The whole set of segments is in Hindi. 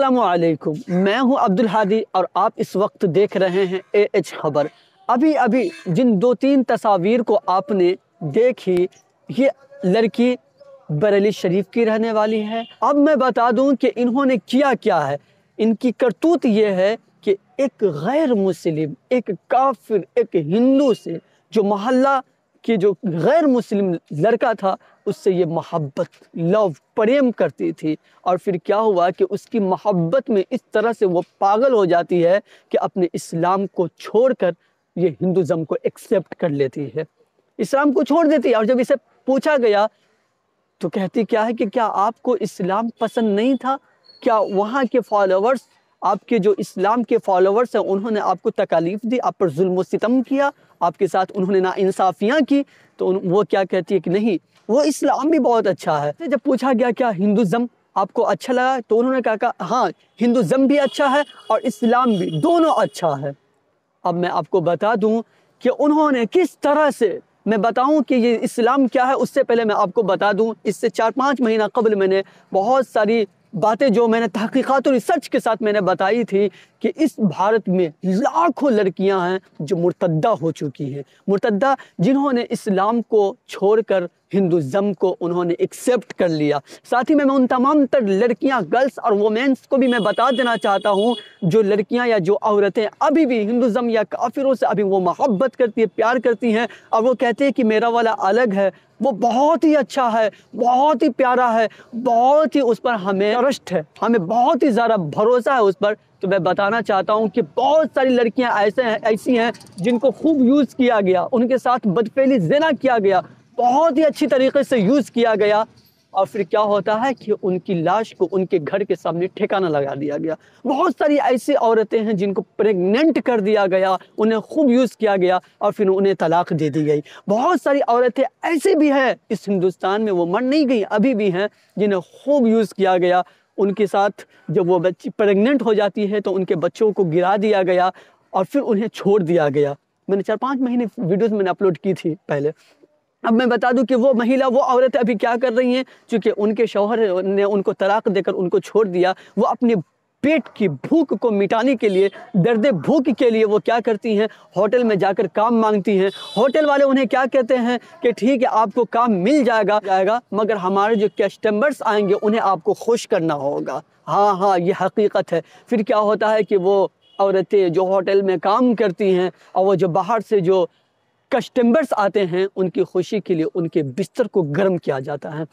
असलकुम मैं हूं अब्दुल हादी और आप इस वक्त देख रहे हैं ए एच खबर अभी अभी जिन दो तीन तस्वीर को आपने देखी ये लड़की बरेली शरीफ की रहने वाली है अब मैं बता दूं कि इन्होंने किया क्या है इनकी करतूत ये है कि एक गैर मुस्लिम एक काफिर एक हिंदू से जो मोहल्ला कि जो गैर मुस्लिम लड़का था उससे ये मोहब्बत लव प्रेम करती थी और फिर क्या हुआ कि उसकी मोहब्बत में इस तरह से वो पागल हो जाती है कि अपने इस्लाम को छोड़कर ये हिंदुज़म को एक्सेप्ट कर लेती है इस्लाम को छोड़ देती है और जब इसे पूछा गया तो कहती क्या है कि क्या आपको इस्लाम पसंद नहीं था क्या वहाँ के फॉलोअर्स आपके जो इस्लाम के फॉलोअर्स हैं उन्होंने आपको तकालीफ दी आप पर जुल्म सितम किया आपके साथ उन्होंने इंसाफियाँ की तो वो क्या कहती है कि नहीं वो इस्लाम भी बहुत अच्छा है जब पूछा गया क्या हिंदुज़म आपको अच्छा लगा तो उन्होंने कहा कहा हाँ हिंदुज़म भी अच्छा है और इस्लाम भी दोनों अच्छा है अब मैं आपको बता दूँ कि उन्होंने किस तरह से मैं बताऊं कि ये इस्लाम क्या है उससे पहले मैं आपको बता दूं इससे चार पाँच महीना कबल मैंने बहुत सारी बातें जो मैंने तहकीक़ात और रिसर्च के साथ मैंने बताई थी कि इस भारत में लाखों लड़कियां हैं जो मुर्तदा हो चुकी हैं मुर्तदा जिन्होंने इस्लाम को छोड़कर हिंदुज़म को उन्होंने एक्सेप्ट कर लिया साथ ही में मैं उन तमाम तर लड़कियाँ गर्ल्स और वोमेंस को भी मैं बता देना चाहता हूँ जो लड़कियाँ या जो औरतें अभी भी हिंदुज़म या काफिरों से अभी वो मोहब्बत करती है प्यार करती हैं और वो कहते हैं कि मेरा वाला अलग है वो बहुत ही अच्छा है बहुत ही प्यारा है बहुत ही उस पर हमें रष्ट है हमें बहुत ही ज़्यादा भरोसा है उस पर तो मैं बताना चाहता हूँ कि बहुत सारी लड़कियाँ ऐसे हैं ऐसी हैं जिनको खूब यूज़ किया गया उनके साथ बदफेली जना किया गया बहुत ही अच्छी तरीके से यूज़ किया गया और फिर क्या होता है कि उनकी लाश को उनके घर के सामने ठिकाना लगा दिया गया बहुत सारी ऐसी औरतें हैं जिनको प्रेग्नेंट कर दिया गया उन्हें खूब यूज़ किया गया और फिर उन्हें तलाक दे दी गई बहुत सारी औरतें ऐसी भी हैं इस हिंदुस्तान में वो मर नहीं गई अभी भी हैं जिन्हें खूब यूज़ किया गया उनके साथ जब वो बच्ची प्रेग्नेंट हो जाती है तो उनके बच्चों को गिरा दिया गया और फिर उन्हें छोड़ दिया गया मैंने चार पाँच महीने वीडियोज़ मैंने अपलोड की थी पहले अब मैं बता दूं कि वो महिला वो औरतें अभी क्या कर रही हैं क्योंकि उनके शौहर ने उनको तलाक देकर उनको छोड़ दिया वो अपने पेट की भूख को मिटाने के लिए दर्द भूख के लिए वो क्या करती हैं होटल में जाकर काम मांगती हैं होटल वाले उन्हें क्या कहते हैं कि ठीक है आपको काम मिल जाएगा जाएगा मगर हमारे जो कस्टमर्स आएंगे उन्हें आपको खुश करना होगा हाँ हाँ ये हकीकत है फिर क्या होता है कि वो औरतें जो होटल में काम करती हैं और वो जो बाहर से जो कस्टमर्स आते हैं उनकी खुशी के लिए उनके बिस्तर को गर्म किया जाता है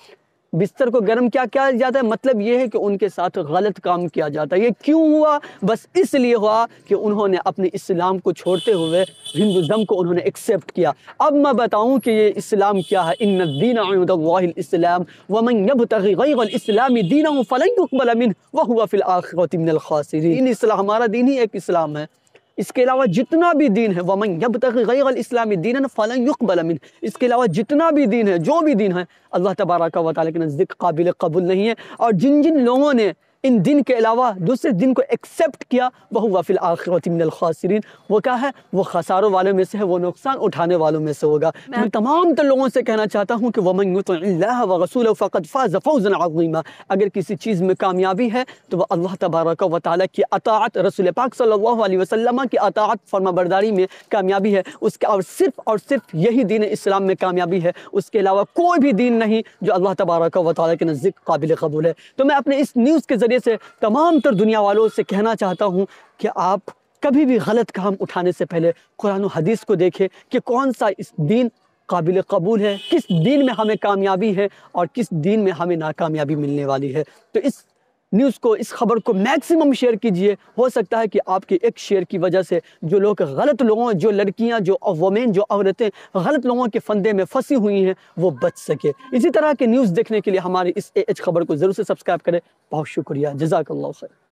बिस्तर को गर्म क्या किया जाता है मतलब ये है कि उनके साथ गलत काम किया जाता है ये क्यों हुआ बस इसलिए हुआ कि उन्होंने अपने इस्लाम को छोड़ते हुए हिंदुज़म को उन्होंने एक्सेप्ट किया अब मैं बताऊं कि ये इस्लाम क्या है इन दीन इस्लाम वमन तगीलामी दीन फ़लबल वह हुआ फ़िल इन इस्लाम हमारा दीन ही एक इस्लाम है इसके अलावा जितना भी दीन है वमन जब तक गैर इस्लामी दीन फ़लन युकबलमिन इसके अलावा जितना भी दीन है जो भी दीन है अल्लाह तबारक वाले के नज़दीक काबिल कबूल नहीं है और जिन जिन लोगों ने इन दिन के अलावा दूसरे दिन को एक्सेप्ट किया वह वफिल आखिरत मिनखासरीन वो क्या है वो खसारों वालों में से है वो नुकसान उठाने वालों में से होगा मैं तमाम तो लोगों से कहना चाहता हूँ कि वमन व रसूल फ़कत अगर किसी चीज़ में कामयाबी है तो वह अल्लाह तबारक व की अतात रसूल पाक सल्ला वसलम की अतात फर्माबरदारी में कामयाबी है उसके और सिर्फ और सिर्फ यही दिन इस्लाम में कामयाबी है उसके अलावा कोई भी दिन नहीं जो अल्लाह तबारक व ताली के नज़दीक काबिल कबूल है तो मैं अपने इस न्यूज़ के जरिए से तमाम तर दुनिया वालों से कहना चाहता हूँ कि आप कभी भी गलत काम उठाने से पहले कुरान हदीस को देखें कि कौन सा इस दीन काबिल कबूल है किस दीन में हमें कामयाबी है और किस दीन में हमें नाकामयाबी मिलने वाली है तो इस न्यूज़ को इस खबर को मैक्सिमम शेयर कीजिए हो सकता है कि आपके एक शेयर की वजह से जो लोग गलत लोगों जो लड़कियां जो वोमेन जो औरतें गलत लोगों के फंदे में फंसी हुई हैं वो बच सके इसी तरह के न्यूज़ देखने के लिए हमारी इस एच खबर को ज़रूर से सब्सक्राइब करें बहुत शुक्रिया जजाक